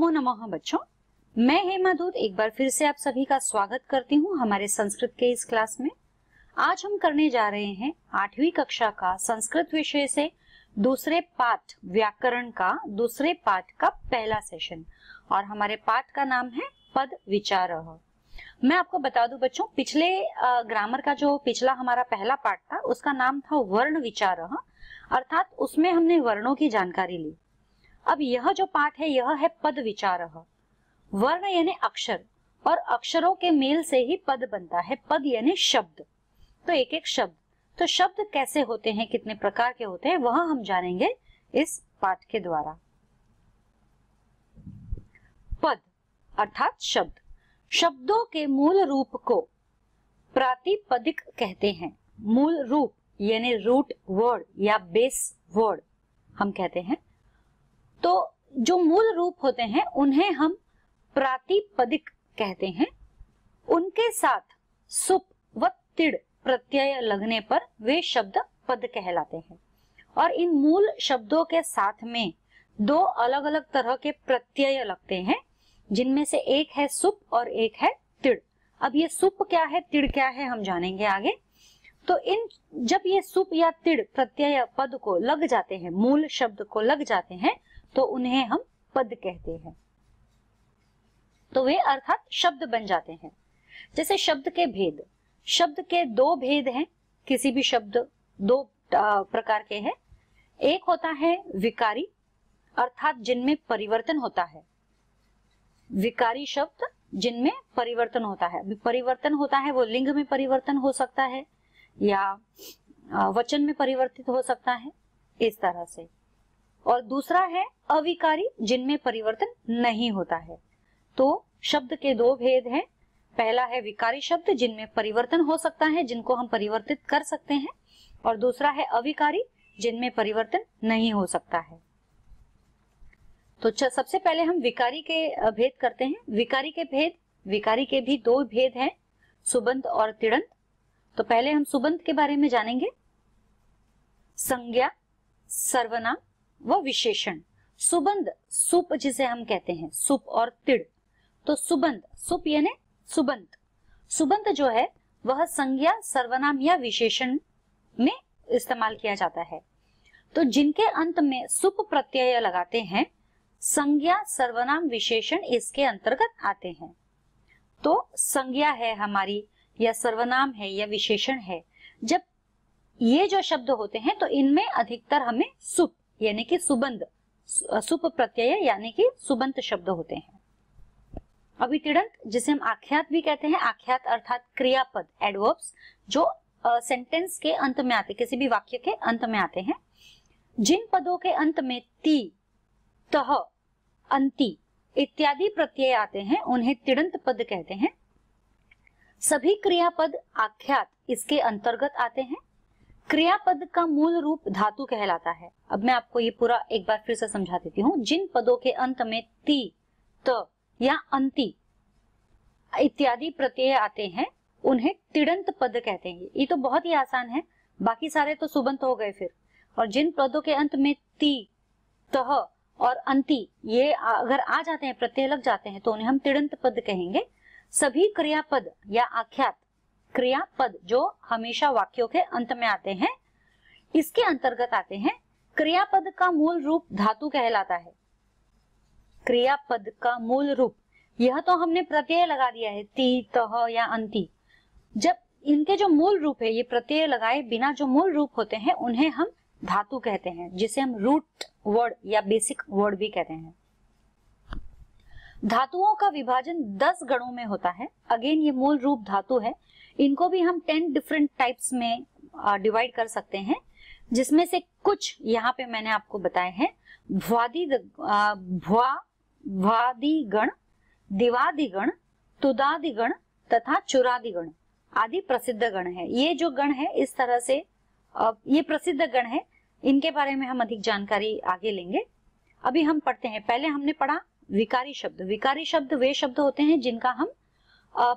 नमो नमः बच्चों मैं हेमा दूत एक बार फिर से आप सभी का स्वागत करती हूँ हमारे संस्कृत के इस क्लास में आज हम करने जा रहे हैं आठवीं कक्षा का संस्कृत विषय से दूसरे पाठ व्याकरण का दूसरे पाठ का पहला सेशन और हमारे पाठ का नाम है पद विचार मैं आपको बता दूं बच्चों पिछले ग्रामर का जो पिछला हमारा पहला पाठ था उसका नाम था वर्ण विचार अर्थात उसमें हमने वर्णों की जानकारी ली अब यह जो पाठ है यह है पद विचार वर्ण यानी अक्षर और अक्षरों के मेल से ही पद बनता है पद यानी शब्द तो एक एक शब्द तो शब्द कैसे होते हैं कितने प्रकार के होते हैं वह हम जानेंगे इस पाठ के द्वारा पद अर्थात शब्द शब्दों के मूल रूप को प्रातिपदिक कहते हैं मूल रूप यानी रूट वर्ड या बेस वर्ड हम कहते हैं तो जो मूल रूप होते हैं उन्हें हम प्रातिपदिक कहते हैं उनके साथ सुप व तिड़ प्रत्यय लगने पर वे शब्द पद कहलाते हैं और इन मूल शब्दों के साथ में दो अलग अलग तरह के प्रत्यय लगते हैं जिनमें से एक है सुप और एक है तिड़ अब ये सुप क्या है तिड़ क्या है हम जानेंगे आगे तो इन जब ये सुप या तिड़ प्रत्यय पद को लग जाते हैं मूल शब्द को लग जाते हैं तो उन्हें हम पद कहते हैं तो वे अर्थात शब्द बन जाते हैं जैसे शब्द के भेद शब्द के दो भेद हैं किसी भी शब्द दो प्रकार के हैं एक होता है विकारी अर्थात जिनमें परिवर्तन होता है विकारी शब्द जिनमें परिवर्तन होता है परिवर्तन होता है वो लिंग में परिवर्तन हो सकता है या वचन में परिवर्तित हो सकता है इस तरह से और दूसरा है अविकारी जिनमें परिवर्तन नहीं होता है तो शब्द के दो भेद हैं पहला है विकारी शब्द जिनमें परिवर्तन हो सकता है जिनको हम परिवर्तित कर सकते हैं और दूसरा है अविकारी जिनमें परिवर्तन नहीं हो सकता है तो सबसे पहले हम विकारी के भेद करते हैं विकारी के भेद विकारी के भी दो भेद हैं सुबंध और तिड़ंत तो पहले हम सुबंध के बारे में जानेंगे संज्ञा सर्वनाम व विशेषण सुबंध सुप जिसे हम कहते हैं सुप और तिड़ तो सुबंध सुप यानी सुबंध सुबंध जो है वह संज्ञा सर्वनाम या विशेषण में इस्तेमाल किया जाता है तो जिनके अंत में सुप प्रत्यय लगाते हैं संज्ञा सर्वनाम विशेषण इसके अंतर्गत आते हैं तो संज्ञा है हमारी या सर्वनाम है या विशेषण है जब ये जो शब्द होते हैं तो इनमें अधिकतर हमें सुप यानी कि सुबंध सुप प्रत्यय यानी कि सुबंत शब्द होते हैं अभितिड़ंत जिसे हम आख्यात भी कहते हैं आख्यात अर्थात क्रियापद एडवर्ब्स जो सेंटेंस के अंत में आते किसी भी वाक्य के अंत में आते हैं जिन पदों के अंत में ती तह अंति इत्यादि प्रत्यय आते हैं उन्हें तिड़ंत पद कहते हैं सभी क्रियापद आख्यात इसके अंतर्गत आते हैं क्रियापद का मूल रूप धातु कहलाता है अब मैं आपको ये पूरा एक बार फिर से समझा देती हूँ जिन पदों के अंत में ती त या अंति इत्यादि प्रत्यय आते हैं उन्हें तिड़ंत पद कहते हैं ये तो बहुत ही आसान है बाकी सारे तो सुबंत हो गए फिर और जिन पदों के अंत में ती तह और अंति ये अगर आ जाते हैं प्रत्यय लग जाते हैं तो उन्हें हम तिड़ंत पद कहेंगे सभी क्रियापद या आख्यात क्रियापद जो हमेशा वाक्यों के अंत में आते हैं इसके अंतर्गत आते हैं क्रियापद का मूल रूप धातु कहलाता है क्रियापद का मूल रूप यह तो हमने प्रत्यय लगा दिया है ती तह या अंति जब इनके जो मूल रूप है ये प्रत्यय लगाए बिना जो मूल रूप होते हैं उन्हें हम धातु कहते हैं जिसे हम रूट वर्ड या बेसिक वर्ड भी कहते हैं धातुओं का विभाजन दस गणों में होता है अगेन ये मूल रूप धातु है इनको भी हम टेन डिफरेंट टाइप्स में डिवाइड कर सकते हैं जिसमें से कुछ यहाँ पे मैंने आपको बताए हैं भ्वादी भ्वा भ्वादिगण दिवादिगण तुदादिगण तथा चुरादिगण आदि प्रसिद्ध गण है ये जो गण है इस तरह से ये प्रसिद्ध गण है इनके बारे में हम अधिक जानकारी आगे लेंगे अभी हम पढ़ते हैं पहले हमने पढ़ा विकारी शब्द विकारी शब्द वे शब्द होते हैं जिनका हम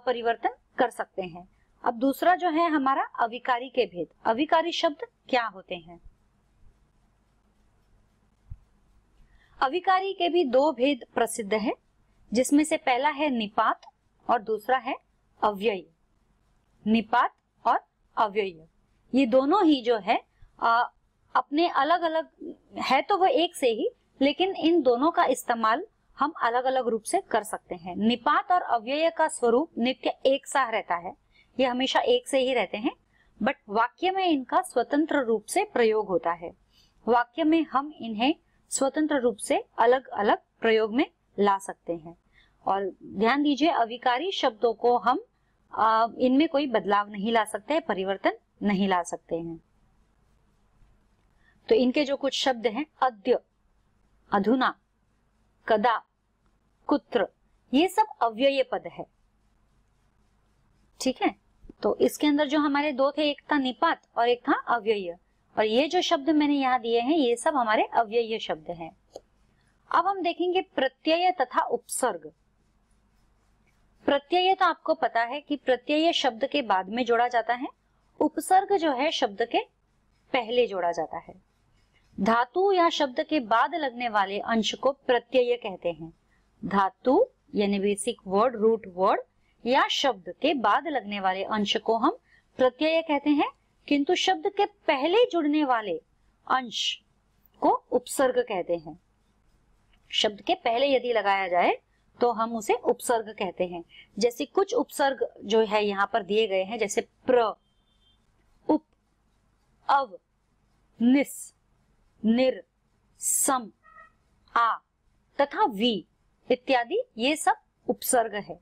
परिवर्तन कर सकते हैं अब दूसरा जो है हमारा अविकारी के भेद अविकारी शब्द क्या होते हैं अविकारी के भी दो भेद प्रसिद्ध है जिसमें से पहला है निपात और दूसरा है अव्यय निपात और अव्यय ये दोनों ही जो है आ, अपने अलग अलग है तो वो एक से ही लेकिन इन दोनों का इस्तेमाल हम अलग अलग रूप से कर सकते हैं निपात और अव्यय का स्वरूप नित्य एक सा रहता है ये हमेशा एक से ही रहते हैं बट वाक्य में इनका स्वतंत्र रूप से प्रयोग होता है वाक्य में हम इन्हें स्वतंत्र रूप से अलग अलग प्रयोग में ला सकते हैं और ध्यान दीजिए अविकारी शब्दों को हम इनमें कोई बदलाव नहीं ला सकते हैं परिवर्तन नहीं ला सकते हैं तो इनके जो कुछ शब्द हैं अद्य अधुना कदा कुत्र ये सब अव्यय पद है ठीक है तो इसके अंदर जो हमारे दो थे एक था निपात और एक था अव्यय और ये जो शब्द मैंने यहाँ दिए हैं ये सब हमारे अव्यय शब्द हैं अब हम देखेंगे प्रत्यय तथा उपसर्ग प्रत्यय तो आपको पता है कि प्रत्यय शब्द के बाद में जोड़ा जाता है उपसर्ग जो है शब्द के पहले जोड़ा जाता है धातु या शब्द के बाद लगने वाले अंश को प्रत्यय कहते हैं धातु यानी बेसिक वर्ड रूट वर्ड या शब्द के बाद लगने वाले अंश को हम प्रत्यय कहते हैं किंतु शब्द के पहले जुड़ने वाले अंश को उपसर्ग कहते हैं शब्द के पहले यदि लगाया जाए तो हम उसे उपसर्ग कहते हैं जैसे कुछ उपसर्ग जो है यहाँ पर दिए गए हैं जैसे प्र उप अव निस निर सम आ तथा वी इत्यादि ये सब उपसर्ग है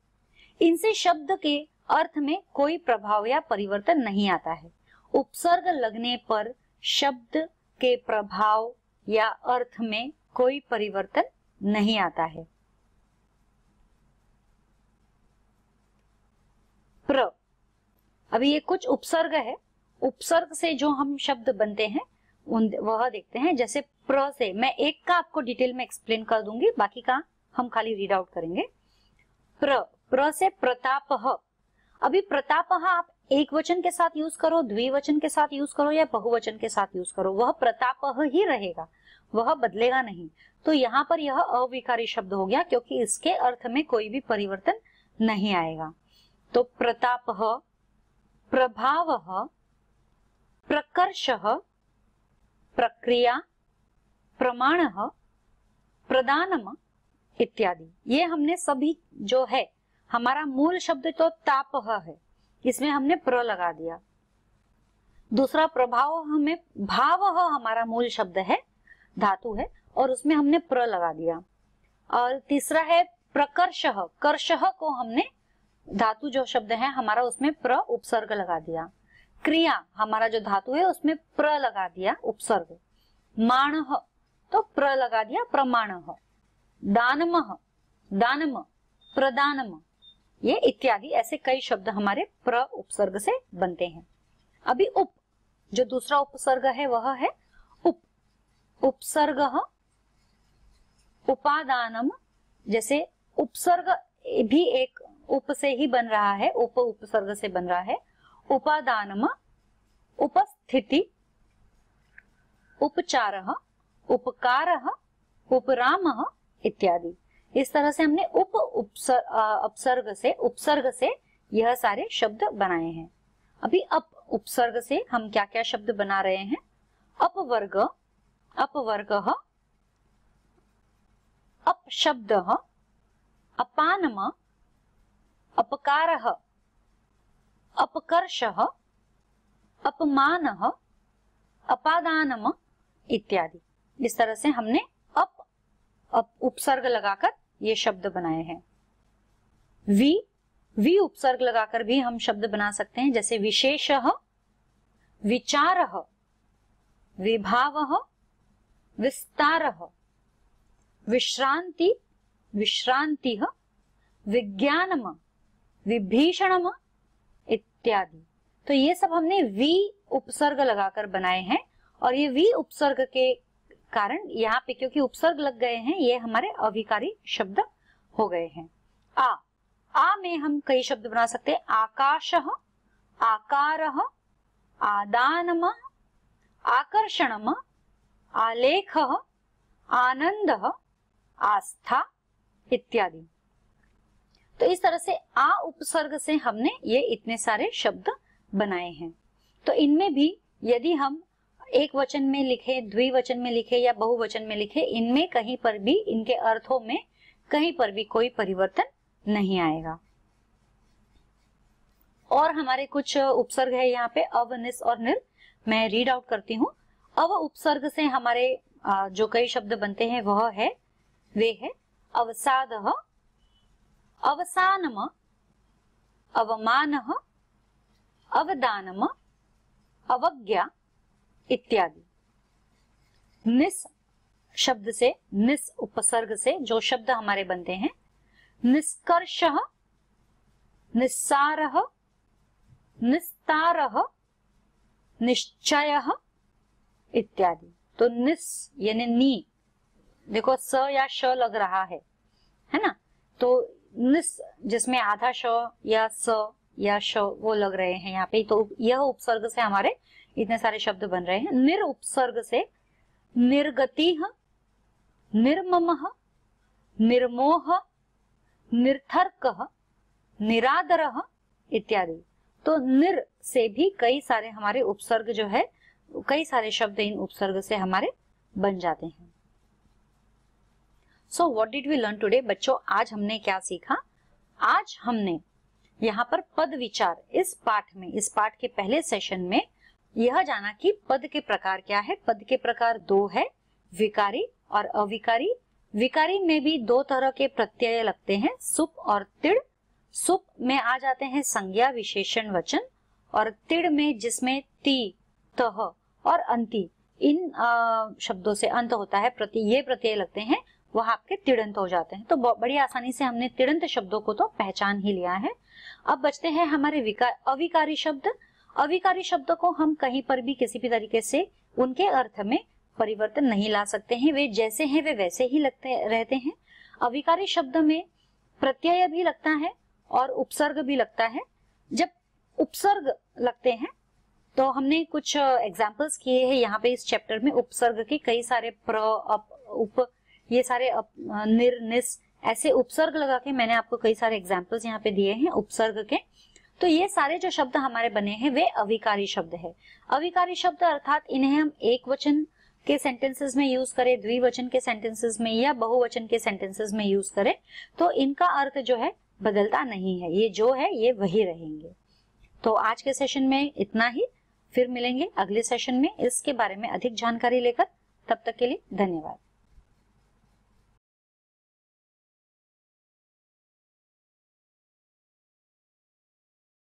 इनसे शब्द के अर्थ में कोई प्रभाव या परिवर्तन नहीं आता है उपसर्ग लगने पर शब्द के प्रभाव या अर्थ में कोई परिवर्तन नहीं आता है प्र अभी ये कुछ उपसर्ग है उपसर्ग से जो हम शब्द बनते हैं उन वह देखते हैं जैसे प्र से मैं एक का आपको डिटेल में एक्सप्लेन कर दूंगी बाकी का हम खाली रीड आउट करेंगे प्र प्र से प्रताप अभी प्रताप आप एक वचन के साथ यूज करो द्विवचन के साथ यूज करो या बहुवचन के साथ यूज करो वह प्रताप ही रहेगा वह बदलेगा नहीं तो यहाँ पर यह अविकारी शब्द हो गया क्योंकि इसके अर्थ में कोई भी परिवर्तन नहीं आएगा तो प्रताप प्रभाव प्रकर्ष प्रक्रिया प्रमाण प्रदानम इत्यादि ये हमने सभी जो है हमारा मूल शब्द तो ताप है इसमें हमने प्र लगा दिया दूसरा प्रभाव हमें भाव हमारा मूल शब्द है धातु है और उसमें हमने प्र लगा दिया और तीसरा है प्रकर्ष कर्ष को हमने धातु जो शब्द है हमारा उसमें प्र उपसर्ग लगा दिया क्रिया हमारा जो धातु है उसमें प्र लगा दिया उपसर्ग माण तो प्र लगा दिया प्रमाण दानम दानम प्रदानम ये इत्यादि ऐसे कई शब्द हमारे प्र उपसर्ग से बनते हैं अभी उप जो दूसरा उपसर्ग है वह है उप उपसर्ग उपादानम जैसे उपसर्ग भी एक उप से ही बन रहा है उप उपसर्ग से बन रहा है उपादानम उपस्थिति उपचार उपकार उपराम इत्यादि इस तरह से हमने उप उपसर्ग उपसर्ग से उपसर्ग से यह सारे शब्द बनाए हैं अभी अप उपसर्ग से हम क्या क्या शब्द बना रहे हैं अपवर्ग अपवर्ग अपशब्द अपानम अपकार अपकर्ष अपमान अपादानम इत्यादि इस तरह से हमने अप, अप उपसर्ग लगाकर ये शब्द बनाए हैं वी वी उपसर्ग लगाकर भी हम शब्द बना सकते हैं जैसे विशेष विचार विभाव विस्तार विश्रांति विश्रांति विज्ञानम विभीषणम इत्यादि तो ये सब हमने वी उपसर्ग लगाकर बनाए हैं और ये वी उपसर्ग के कारण यहाँ पे क्योंकि उपसर्ग लग गए हैं ये हमारे अविकारी शब्द हो गए हैं आ आ में हम कई शब्द बना सकते हैं आकाश आकार आदानम आकर्षणम आलेख आनंद आस्था इत्यादि तो इस तरह से आ उपसर्ग से हमने ये इतने सारे शब्द बनाए हैं तो इनमें भी यदि हम एक वचन में लिखे द्विवचन में लिखे या बहुवचन में लिखे इनमें कहीं पर भी इनके अर्थों में कहीं पर भी कोई परिवर्तन नहीं आएगा और हमारे कुछ उपसर्ग है यहाँ पे निस और निर मैं रीड आउट करती हूँ अव उपसर्ग से हमारे जो कई शब्द बनते हैं वह है वे है अवसाद अवसानम अवमान अवदानम अवज्ञा इत्यादि निस शब्द से निस उपसर्ग से जो शब्द हमारे बनते हैं निष्कर्ष निस्सार निस्तार निश्चय इत्यादि तो निस यानी नी देखो स या श लग रहा है है ना तो निस जिसमें आधा श या स या श वो लग रहे हैं यहाँ पे तो यह उपसर्ग से हमारे इतने सारे शब्द बन रहे हैं निर उपसर्ग से निर्गति निर्मम निर्मोह निर्थर्क निरादर इत्यादि तो निर से भी कई सारे हमारे उपसर्ग जो है कई सारे शब्द इन उपसर्ग से हमारे बन जाते हैं so what did we learn today बच्चों आज हमने क्या सीखा आज हमने यहाँ पर पद विचार इस पाठ में इस पाठ के पहले सेशन में यह जाना कि पद के प्रकार क्या है पद के प्रकार दो है विकारी और अविकारी विकारी में भी दो तरह के प्रत्यय लगते हैं सुप और तिड़ सुप में आ जाते हैं संज्ञा विशेषण वचन और तिड़ में जिसमें ती तह और अंति इन आ, शब्दों से अंत होता है प्रति ये प्रत्यय लगते हैं वह आपके तिड़ंत हो जाते हैं तो बड़ी आसानी से हमने तिड़ंत शब्दों को तो पहचान ही लिया है अब बचते हैं हमारे विकार अविकारी शब्द अविकारी शब्द को हम कहीं पर भी किसी भी तरीके से उनके अर्थ में परिवर्तन नहीं ला सकते हैं वे जैसे हैं वे वैसे ही लगते रहते हैं अविकारी शब्द में प्रत्यय भी लगता है और उपसर्ग भी लगता है जब उपसर्ग लगते हैं तो हमने कुछ एग्जाम्पल्स किए हैं यहाँ पे इस चैप्टर में उपसर्ग के कई सारे प्र अप, उप ये सारे अप, निर निस ऐसे उपसर्ग लगा के मैंने आपको कई सारे एग्जाम्पल्स यहाँ पे दिए हैं उपसर्ग के तो ये सारे जो शब्द हमारे बने हैं वे अविकारी शब्द है अविकारी शब्द अर्थात इन्हें हम एक वचन के सेंटेंसेस में यूज करें द्विवचन के सेंटेंसेस में या बहुवचन के सेंटेंसेस में यूज करें तो इनका अर्थ जो है बदलता नहीं है ये जो है ये वही रहेंगे तो आज के सेशन में इतना ही फिर मिलेंगे अगले सेशन में इसके बारे में अधिक जानकारी लेकर तब तक के लिए धन्यवाद